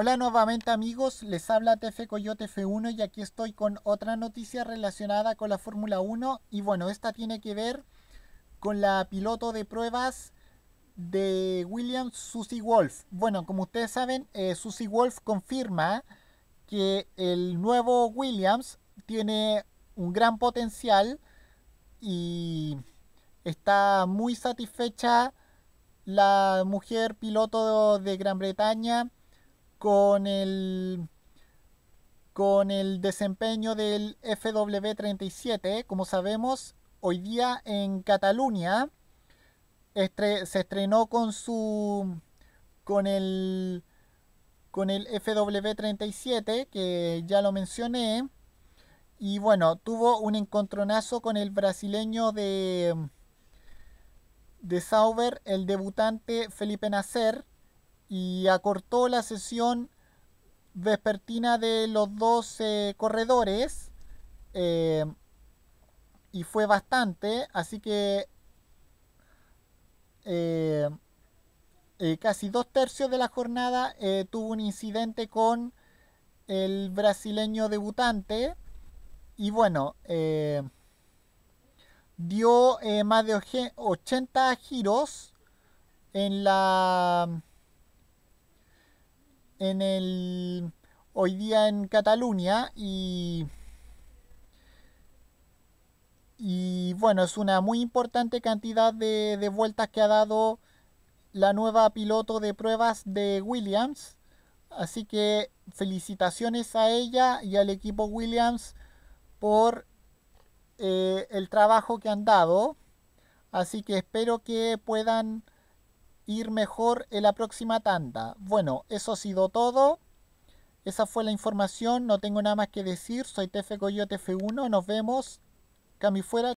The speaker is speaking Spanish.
Hola nuevamente amigos, les habla TF Coyote F1 y aquí estoy con otra noticia relacionada con la Fórmula 1 y bueno, esta tiene que ver con la piloto de pruebas de Williams Susie Wolf. Bueno, como ustedes saben, eh, Susie Wolf confirma que el nuevo Williams tiene un gran potencial y está muy satisfecha la mujer piloto de Gran Bretaña con el con el desempeño del FW37. ¿eh? Como sabemos, hoy día en Cataluña se estrenó con su con el con el FW37 que ya lo mencioné y bueno, tuvo un encontronazo con el brasileño de de Sauber, el debutante Felipe Nacer y acortó la sesión vespertina de los dos corredores eh, y fue bastante, así que eh, eh, casi dos tercios de la jornada tuvo un incidente con el brasileño debutante y bueno, dio más de 80 giros en la en el hoy día en Cataluña y y bueno, es una muy importante cantidad de, vueltas que ha dado la nueva piloto de pruebas de Williams. Así que felicitaciones a ella y al equipo Williams por eh, el trabajo que han dado. Así que espero que puedan ir mejor en la próxima tanda. Bueno, eso ha sido todo. Esa fue la información, no tengo nada más que decir. Soy TF Coyote F1, nos vemos. Cami fuera.